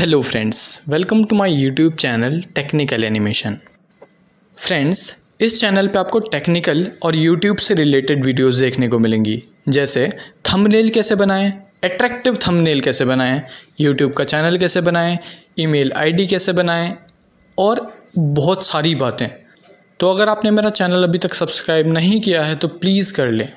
hello friends welcome to my YouTube channel technical animation friends इस channel पे आपको technical और यूट्यूब से रिलेटेड वीडियोस देखने को मिलेंगी जैसे थंबनेल कैसे बनाएं एट्रैक्टिव थंबनेल कैसे बनाएं यूट्यूब का चैनल कैसे बनाएं ईमेल आईडी कैसे बनाएं और बहुत सारी बातें तो अगर आपने मेरा चैनल अभी तक सब्सक्राइब नहीं किया है तो प्लीज़ कर लें